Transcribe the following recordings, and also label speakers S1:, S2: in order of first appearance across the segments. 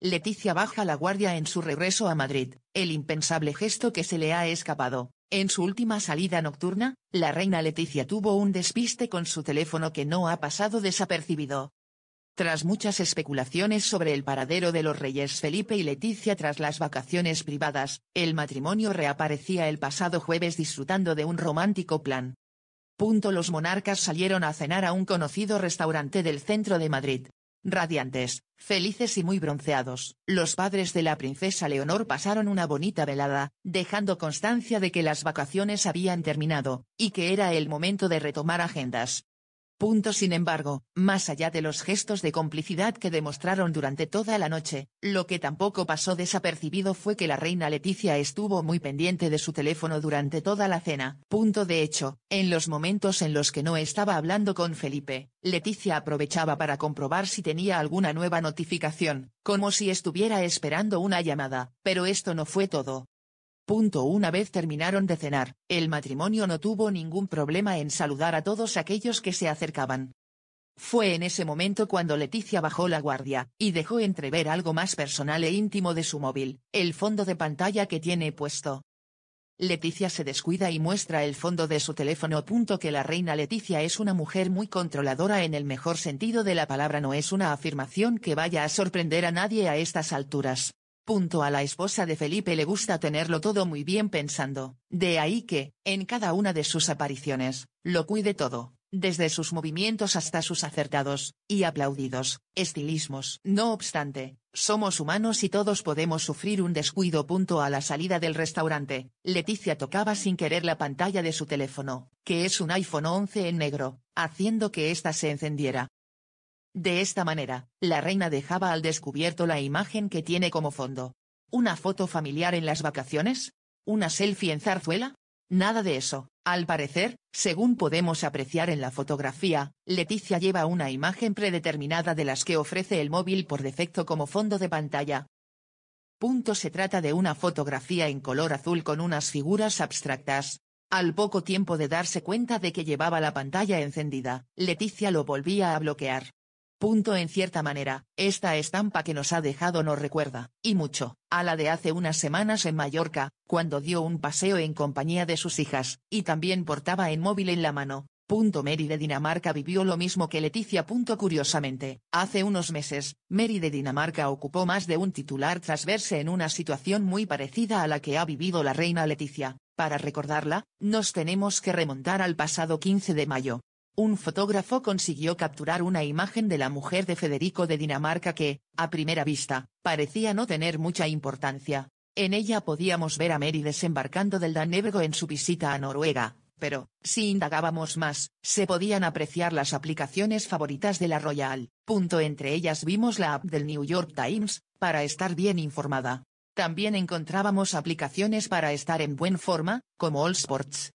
S1: Leticia baja la guardia en su regreso a Madrid, el impensable gesto que se le ha escapado. En su última salida nocturna, la reina Leticia tuvo un despiste con su teléfono que no ha pasado desapercibido. Tras muchas especulaciones sobre el paradero de los reyes Felipe y Leticia tras las vacaciones privadas, el matrimonio reaparecía el pasado jueves disfrutando de un romántico plan. Punto los monarcas salieron a cenar a un conocido restaurante del centro de Madrid, Radiantes, felices y muy bronceados, los padres de la princesa Leonor pasaron una bonita velada, dejando constancia de que las vacaciones habían terminado, y que era el momento de retomar agendas, Punto sin embargo, más allá de los gestos de complicidad que demostraron durante toda la noche, lo que tampoco pasó desapercibido fue que la reina Leticia estuvo muy pendiente de su teléfono durante toda la cena. Punto de hecho, en los momentos en los que no estaba hablando con Felipe, Leticia aprovechaba para comprobar si tenía alguna nueva notificación, como si estuviera esperando una llamada, pero esto no fue todo. Punto una vez terminaron de cenar, el matrimonio no tuvo ningún problema en saludar a todos aquellos que se acercaban. Fue en ese momento cuando Leticia bajó la guardia, y dejó entrever algo más personal e íntimo de su móvil, el fondo de pantalla que tiene puesto. Leticia se descuida y muestra el fondo de su teléfono. Punto que la reina Leticia es una mujer muy controladora en el mejor sentido de la palabra no es una afirmación que vaya a sorprender a nadie a estas alturas. Punto a la esposa de Felipe le gusta tenerlo todo muy bien pensando, de ahí que, en cada una de sus apariciones, lo cuide todo, desde sus movimientos hasta sus acertados, y aplaudidos, estilismos. No obstante, somos humanos y todos podemos sufrir un descuido. Punto a la salida del restaurante, Leticia tocaba sin querer la pantalla de su teléfono, que es un iPhone 11 en negro, haciendo que ésta se encendiera. De esta manera, la reina dejaba al descubierto la imagen que tiene como fondo. ¿Una foto familiar en las vacaciones? ¿Una selfie en Zarzuela? Nada de eso. Al parecer, según podemos apreciar en la fotografía, Leticia lleva una imagen predeterminada de las que ofrece el móvil por defecto como fondo de pantalla. Punto se trata de una fotografía en color azul con unas figuras abstractas. Al poco tiempo de darse cuenta de que llevaba la pantalla encendida, Leticia lo volvía a bloquear. Punto en cierta manera, esta estampa que nos ha dejado nos recuerda, y mucho, a la de hace unas semanas en Mallorca, cuando dio un paseo en compañía de sus hijas, y también portaba el móvil en la mano. Punto Mary de Dinamarca vivió lo mismo que Leticia. Punto curiosamente, hace unos meses, Mary de Dinamarca ocupó más de un titular tras verse en una situación muy parecida a la que ha vivido la reina Leticia. Para recordarla, nos tenemos que remontar al pasado 15 de mayo, un fotógrafo consiguió capturar una imagen de la mujer de Federico de Dinamarca que, a primera vista, parecía no tener mucha importancia. En ella podíamos ver a Mary desembarcando del Danébego en su visita a Noruega, pero, si indagábamos más, se podían apreciar las aplicaciones favoritas de la Royal, punto entre ellas vimos la app del New York Times, para estar bien informada. También encontrábamos aplicaciones para estar en buen forma, como All Sports,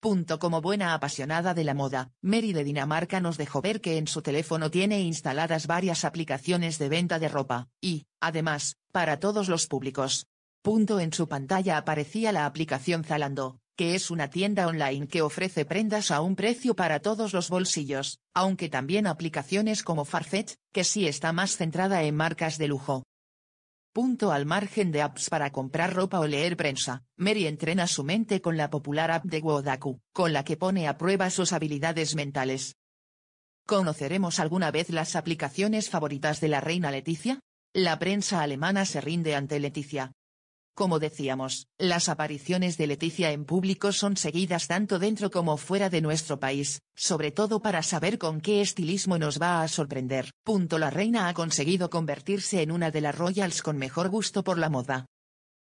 S1: Punto como buena apasionada de la moda, Mary de Dinamarca nos dejó ver que en su teléfono tiene instaladas varias aplicaciones de venta de ropa, y, además, para todos los públicos. Punto en su pantalla aparecía la aplicación Zalando, que es una tienda online que ofrece prendas a un precio para todos los bolsillos, aunque también aplicaciones como Farfetch, que sí está más centrada en marcas de lujo. Punto al margen de apps para comprar ropa o leer prensa, Mary entrena su mente con la popular app de Wodaku, con la que pone a prueba sus habilidades mentales. ¿Conoceremos alguna vez las aplicaciones favoritas de la reina Leticia? La prensa alemana se rinde ante Leticia, como decíamos, las apariciones de Leticia en público son seguidas tanto dentro como fuera de nuestro país, sobre todo para saber con qué estilismo nos va a sorprender. Punto la reina ha conseguido convertirse en una de las royals con mejor gusto por la moda.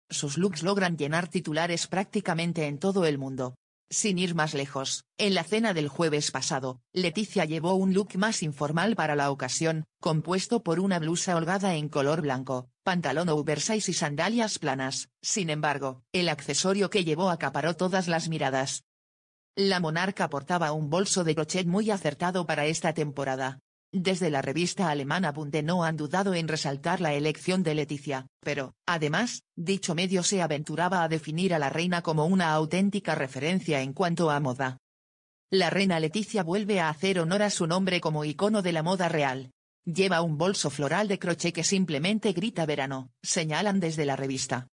S1: Sus looks logran llenar titulares prácticamente en todo el mundo, sin ir más lejos, en la cena del jueves pasado, Leticia llevó un look más informal para la ocasión, compuesto por una blusa holgada en color blanco, pantalón oversize y sandalias planas, sin embargo, el accesorio que llevó acaparó todas las miradas. La monarca portaba un bolso de crochet muy acertado para esta temporada, desde la revista alemana Bunde no han dudado en resaltar la elección de Leticia, pero, además, dicho medio se aventuraba a definir a la reina como una auténtica referencia en cuanto a moda. La reina Leticia vuelve a hacer honor a su nombre como icono de la moda real. Lleva un bolso floral de crochet que simplemente grita verano, señalan desde la revista.